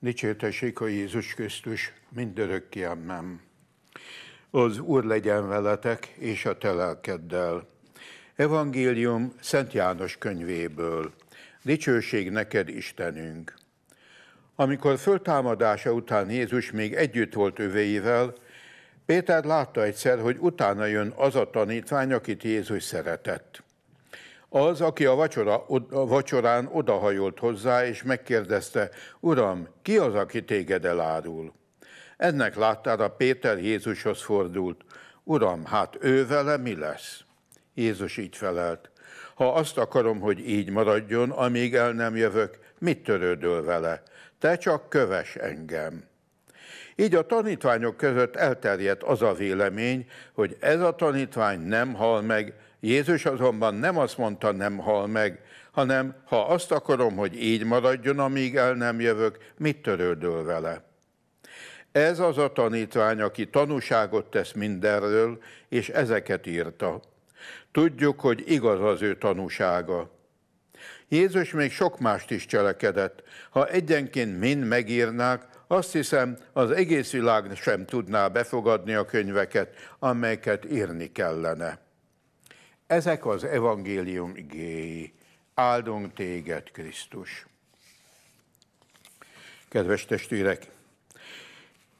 Dicsértessék a Jézus Krisztus, mindörökké amen. Az Úr legyen veletek, és a te lelkeddel. Evangélium Szent János könyvéből. Dicsőség neked, Istenünk! Amikor föltámadása után Jézus még együtt volt övéivel, Péter látta egyszer, hogy utána jön az a tanítvány, akit Jézus szeretett. Az, aki a, vacsora, a vacsorán odahajolt hozzá, és megkérdezte, Uram, ki az, aki téged elárul? Ennek láttára Péter Jézushoz fordult, Uram, hát ő vele mi lesz? Jézus így felelt, ha azt akarom, hogy így maradjon, amíg el nem jövök, mit törődöl vele? Te csak köves engem. Így a tanítványok között elterjedt az a vélemény, hogy ez a tanítvány nem hal meg, Jézus azonban nem azt mondta, nem hal meg, hanem ha azt akarom, hogy így maradjon, amíg el nem jövök, mit törődöl vele? Ez az a tanítvány, aki tanúságot tesz mindenről, és ezeket írta. Tudjuk, hogy igaz az ő tanúsága. Jézus még sok mást is cselekedett. Ha egyenként mind megírnák, azt hiszem, az egész világ sem tudná befogadni a könyveket, amelyeket írni kellene. Ezek az evangélium igéi. Áldunk téged, Krisztus! Kedves testvérek!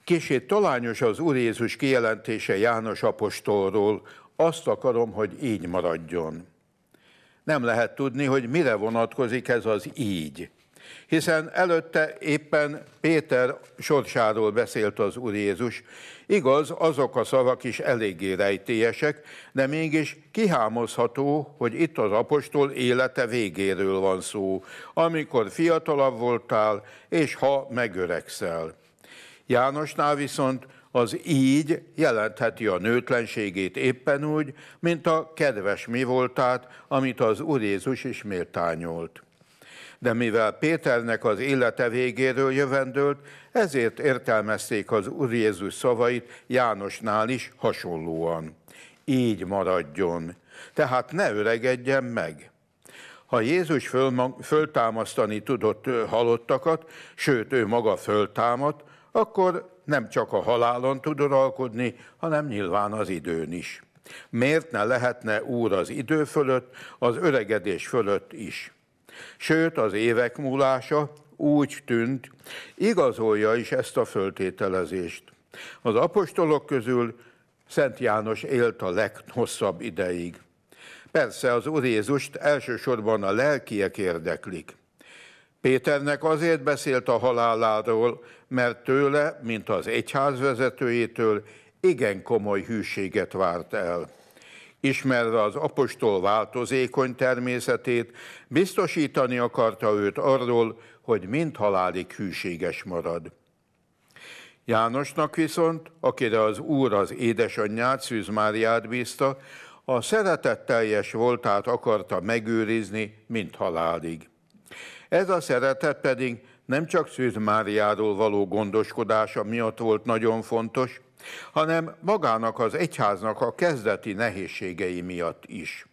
Kését talányos az Úr Jézus kijelentése János apostolról, azt akarom, hogy így maradjon. Nem lehet tudni, hogy mire vonatkozik ez az így hiszen előtte éppen Péter sorsáról beszélt az Úr Jézus. Igaz, azok a szavak is eléggé rejtélyesek, de mégis kihámozható, hogy itt az apostol élete végéről van szó, amikor fiatalabb voltál, és ha megöregszel. Jánosnál viszont az így jelentheti a nőtlenségét éppen úgy, mint a kedves mi voltát, amit az Úr Jézus is méltányolt de mivel Péternek az élete végéről jövendőlt, ezért értelmezték az Úr Jézus szavait Jánosnál is hasonlóan. Így maradjon, tehát ne öregedjen meg. Ha Jézus föl, föltámasztani tudott halottakat, sőt ő maga föltámadt, akkor nem csak a halálon tud uralkodni, hanem nyilván az időn is. Miért ne lehetne úr az idő fölött, az öregedés fölött is? Sőt, az évek múlása úgy tűnt, igazolja is ezt a föltételezést. Az apostolok közül Szent János élt a leghosszabb ideig. Persze az Úr Jézust elsősorban a lelkiek érdeklik. Péternek azért beszélt a haláláról, mert tőle, mint az egyház vezetőjétől, igen komoly hűséget várt el ismerve az apostol változékony természetét, biztosítani akarta őt arról, hogy mind halálig hűséges marad. Jánosnak viszont, akire az úr az édesanyját, Szűz Máriát bízta, a szeretetteljes voltát akarta megőrizni, mint halálig. Ez a szeretet pedig nem csak Szűz Máriáról való gondoskodása miatt volt nagyon fontos, hanem magának az egyháznak a kezdeti nehézségei miatt is.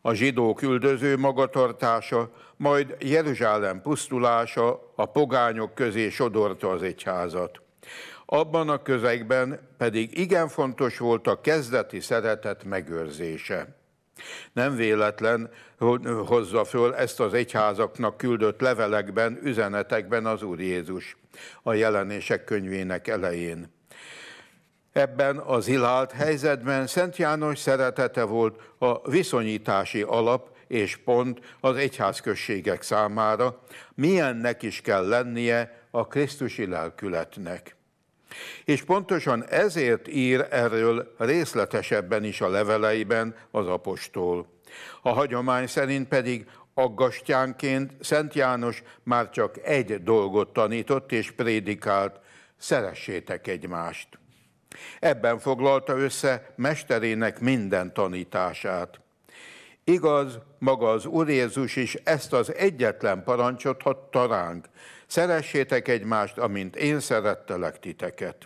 A zsidók üldöző magatartása, majd Jeruzsálem pusztulása a pogányok közé sodorta az egyházat. Abban a közegben pedig igen fontos volt a kezdeti szeretet megőrzése. Nem véletlen hozza föl ezt az egyházaknak küldött levelekben, üzenetekben az Úr Jézus a jelenések könyvének elején. Ebben az illált helyzetben Szent János szeretete volt a viszonyítási alap és pont az egyházközségek számára, milyennek is kell lennie a Krisztusi lelkületnek. És pontosan ezért ír erről részletesebben is a leveleiben az apostol. A hagyomány szerint pedig aggastyánként Szent János már csak egy dolgot tanított és prédikált, szeressétek egymást. Ebben foglalta össze mesterének minden tanítását. Igaz, maga az Úr Jézus is ezt az egyetlen parancsot adta ránk. Szeressétek egymást, amint én szerettelek titeket.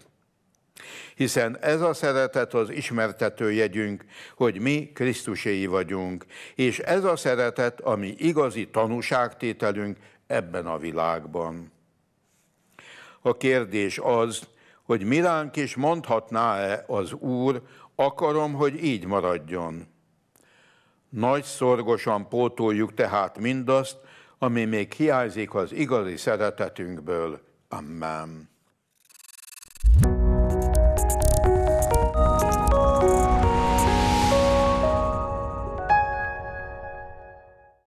Hiszen ez a szeretet az ismertető jegyünk, hogy mi Krisztuséi vagyunk, és ez a szeretet, ami igazi tanúságtételünk ebben a világban. A kérdés az, hogy miránk is mondhatná-e az Úr, akarom, hogy így maradjon. Nagy szorgosan pótoljuk tehát mindazt, ami még hiányzik az igazi szeretetünkből. Amen.